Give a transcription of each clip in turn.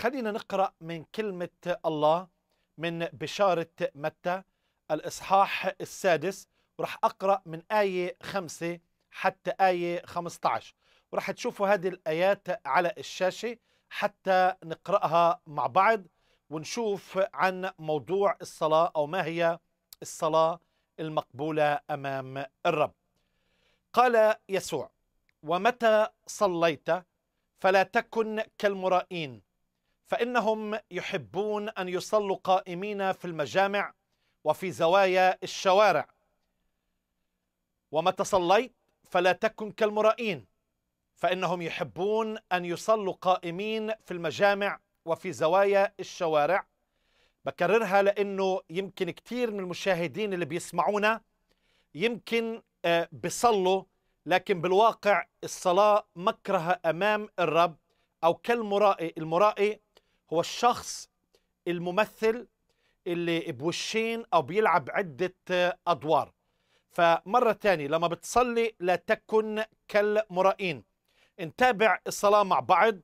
خلينا نقرأ من كلمة الله من بشارة متى الإصحاح السادس وراح أقرأ من آية خمسة حتى آية 15 وراح تشوفوا هذه الآيات على الشاشة حتى نقرأها مع بعض ونشوف عن موضوع الصلاة أو ما هي الصلاة المقبولة أمام الرب قال يسوع ومتى صليت فلا تكن كالمرائين فإنهم يحبون أن يصلوا قائمين في المجامع وفي زوايا الشوارع ومتى صليت فلا تكن كالمرائين فإنهم يحبون أن يصلوا قائمين في المجامع وفي زوايا الشوارع بكررها لأنه يمكن كثير من المشاهدين اللي بيسمعونا يمكن آه، بصلوا لكن بالواقع الصلاة مكرهة أمام الرب أو كالمرائي المرائي هو الشخص الممثل اللي بوشين أو بيلعب عدة أدوار فمرة ثانيه لما بتصلي لا تكن كالمرائين نتابع الصلاة مع بعض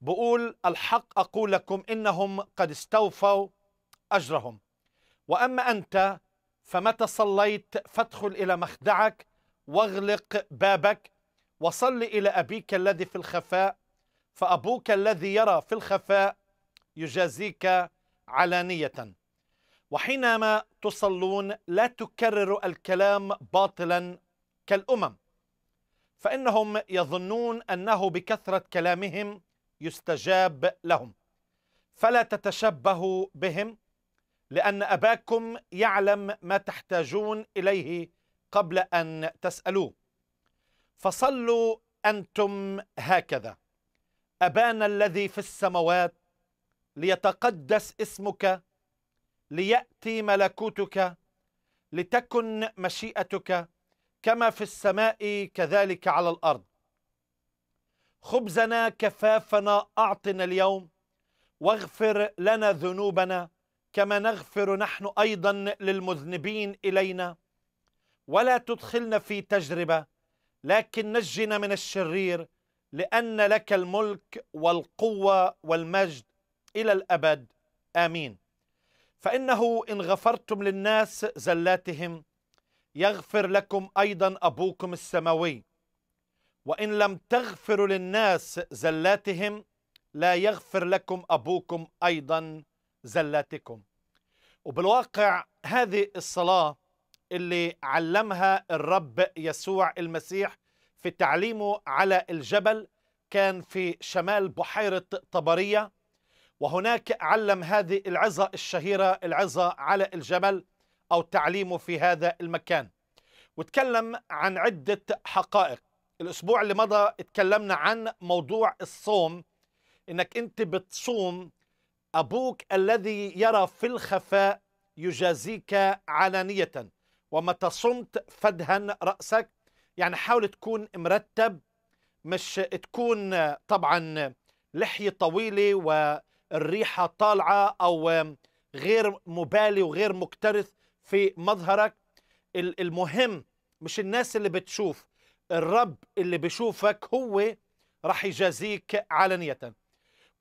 بقول الحق أقول لكم إنهم قد استوفوا أجرهم وأما أنت فمتى صليت فادخل إلى مخدعك واغلق بابك وصل إلى أبيك الذي في الخفاء فأبوك الذي يرى في الخفاء يجازيك علانية وحينما تصلون لا تكرروا الكلام باطلا كالأمم فإنهم يظنون أنه بكثرة كلامهم يستجاب لهم فلا تتشبهوا بهم لأن أباكم يعلم ما تحتاجون إليه قبل أن تسألوه فصلوا أنتم هكذا أبانا الذي في السماوات ليتقدس اسمك لياتي ملكوتك لتكن مشيئتك كما في السماء كذلك على الارض خبزنا كفافنا اعطنا اليوم واغفر لنا ذنوبنا كما نغفر نحن ايضا للمذنبين الينا ولا تدخلنا في تجربه لكن نجنا من الشرير لان لك الملك والقوه والمجد إلى الأبد آمين فإنه إن غفرتم للناس زلاتهم يغفر لكم أيضا أبوكم السماوي وإن لم تغفروا للناس زلاتهم لا يغفر لكم أبوكم أيضا زلاتكم وبالواقع هذه الصلاة اللي علمها الرب يسوع المسيح في تعليمه على الجبل كان في شمال بحيرة طبرية وهناك علم هذه العظة الشهيرة العظة على الجمل أو تعليمه في هذا المكان وتكلم عن عدة حقائق الأسبوع اللي مضى تكلمنا عن موضوع الصوم إنك أنت بتصوم أبوك الذي يرى في الخفاء يجازيك علانية ومتى صمت فدهن رأسك يعني حاول تكون مرتب مش تكون طبعا لحية طويلة و الريحه طالعه او غير مبالي وغير مكترث في مظهرك المهم مش الناس اللي بتشوف الرب اللي بيشوفك هو رح يجازيك علنيه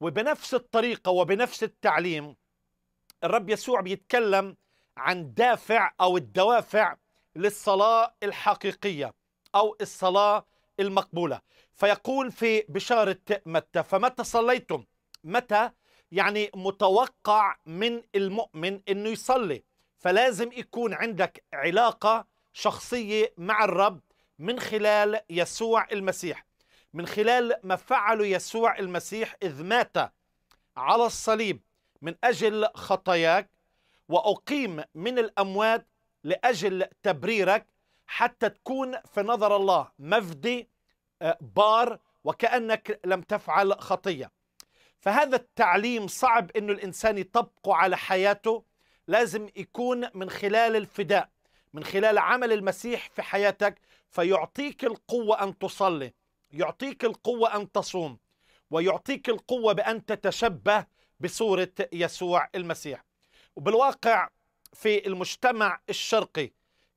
وبنفس الطريقه وبنفس التعليم الرب يسوع بيتكلم عن دافع او الدوافع للصلاه الحقيقيه او الصلاه المقبوله فيقول في بشاره متى فمتى صليتم متى يعني متوقع من المؤمن انه يصلي فلازم يكون عندك علاقه شخصيه مع الرب من خلال يسوع المسيح من خلال ما فعله يسوع المسيح اذ مات على الصليب من اجل خطاياك واقيم من الاموات لاجل تبريرك حتى تكون في نظر الله مفدي آه، بار وكانك لم تفعل خطيه فهذا التعليم صعب انه الانسان يطبقه على حياته لازم يكون من خلال الفداء من خلال عمل المسيح في حياتك فيعطيك القوه ان تصلي يعطيك القوه ان تصوم ويعطيك القوه بان تتشبه بصوره يسوع المسيح وبالواقع في المجتمع الشرقي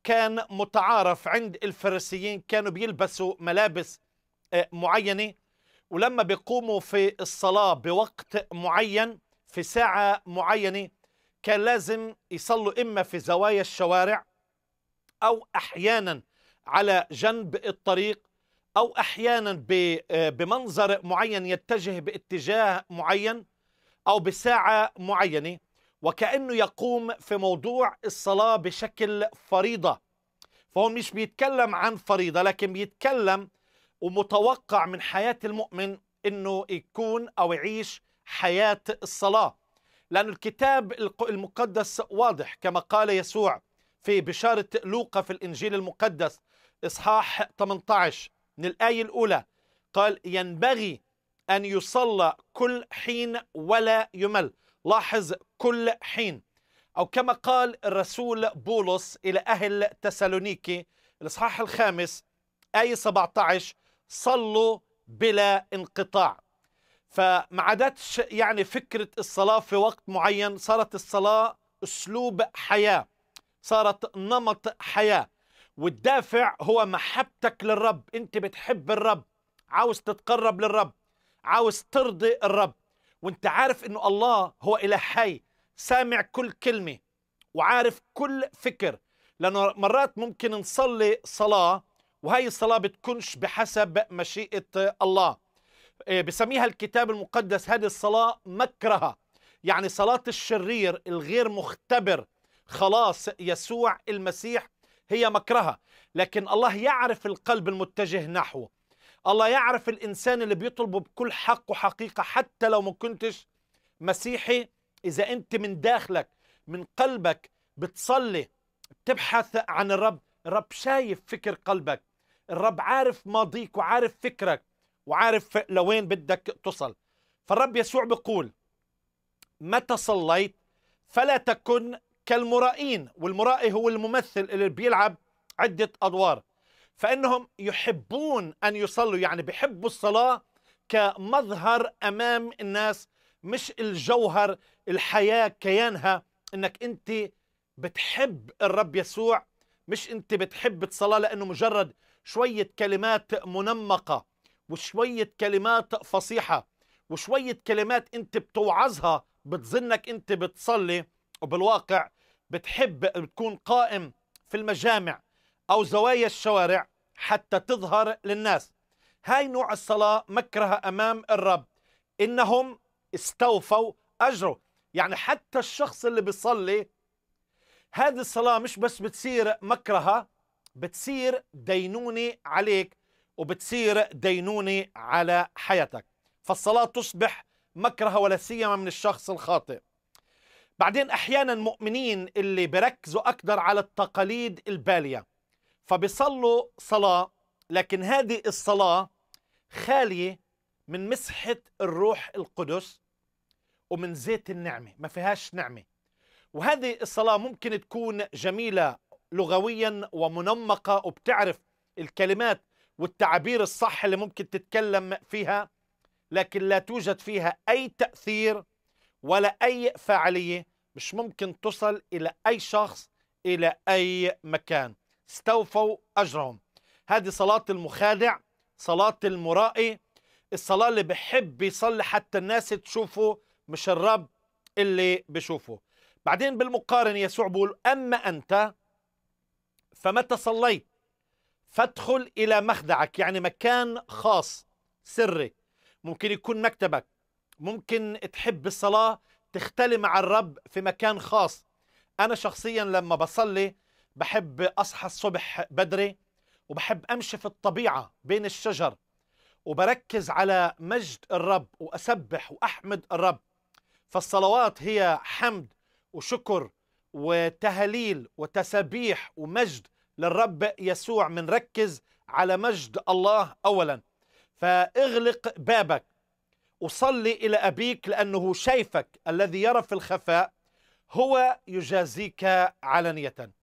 كان متعارف عند الفرسيين كانوا بيلبسوا ملابس آه، معينه ولما بيقوموا في الصلاة بوقت معين في ساعة معينة كان لازم يصلوا إما في زوايا الشوارع أو أحيانا على جنب الطريق أو أحيانا آه، بمنظر معين يتجه باتجاه معين أو بساعة معينة وكأنه يقوم في موضوع الصلاة بشكل فريضة فهو مش بيتكلم عن فريضة لكن بيتكلم ومتوقع من حياة المؤمن أنه يكون أو يعيش حياة الصلاة لأن الكتاب المقدس واضح كما قال يسوع في بشارة لوقا في الإنجيل المقدس إصحاح 18 من الآية الأولى قال ينبغي أن يصلى كل حين ولا يمل لاحظ كل حين أو كما قال الرسول بولس إلى أهل تسالونيكي الإصحاح الخامس آية 17 صلوا بلا انقطاع فما عادتش يعني فكرة الصلاة في وقت معين صارت الصلاة أسلوب حياة صارت نمط حياة والدافع هو محبتك للرب أنت بتحب الرب عاوز تتقرب للرب عاوز ترضي الرب وانت عارف أنه الله هو إله حي سامع كل كلمة وعارف كل فكر لأنه مرات ممكن نصلي صلاة وهي الصلاة بتكونش بحسب مشيئة الله آه، بسميها الكتاب المقدس هذه الصلاة مكرهة يعني صلاة الشرير الغير مختبر خلاص يسوع المسيح هي مكرهة لكن الله يعرف القلب المتجه نحوه الله يعرف الإنسان اللي بيطلبه بكل حق وحقيقة حتى لو ما كنتش مسيحي إذا أنت من داخلك من قلبك بتصلي بتبحث عن الرب الرب شايف فكر قلبك الرب عارف ماضيك وعارف فكرك وعارف لوين بدك تصل فالرب يسوع بيقول متى صليت فلا تكن كالمرائين والمرائي هو الممثل اللي بيلعب عدة أدوار فإنهم يحبون أن يصلوا يعني بيحبوا الصلاة كمظهر أمام الناس مش الجوهر الحياة كيانها أنك أنت بتحب الرب يسوع مش أنت بتحب الصلاة لأنه مجرد شوية كلمات منمقة وشوية كلمات فصيحة وشوية كلمات أنت بتوعظها بتظنك أنت بتصلي وبالواقع بتحب بتكون قائم في المجامع أو زوايا الشوارع حتى تظهر للناس هاي نوع الصلاة مكرها أمام الرب إنهم استوفوا أجره يعني حتى الشخص اللي بيصلي هذه الصلاة مش بس بتصير مكرهة بتصير دينونة عليك وبتصير دينونة على حياتك فالصلاة تصبح مكرهة ولا سيما من الشخص الخاطئ بعدين أحيانا مؤمنين اللي بركزوا أكثر على التقاليد البالية فبيصلوا صلاة لكن هذه الصلاة خالية من مسحة الروح القدس ومن زيت النعمة ما فيهاش نعمة وهذه الصلاة ممكن تكون جميلة لغويا ومنمقة وبتعرف الكلمات والتعابير الصح اللي ممكن تتكلم فيها لكن لا توجد فيها أي تأثير ولا أي فاعلية مش ممكن تصل إلى أي شخص إلى أي مكان استوفوا أجرهم هذه صلاة المخادع صلاة المرائي الصلاة اللي بحب يصلي حتى الناس تشوفه مش الرب اللي بشوفه بعدين بالمقارنة يسوع بيقول أما أنت فمتى صليت فادخل إلى مخدعك يعني مكان خاص سري ممكن يكون مكتبك ممكن تحب الصلاة تختلي مع الرب في مكان خاص أنا شخصيا لما بصلي بحب أصحى الصبح بدري وبحب أمشي في الطبيعة بين الشجر وبركز على مجد الرب وأسبح وأحمد الرب فالصلوات هي حمد وشكر وتهليل وتسبيح ومجد للرب يسوع منركز على مجد الله أولا فاغلق بابك وصلي إلى أبيك لأنه شايفك الذي يرى في الخفاء هو يجازيك علنيه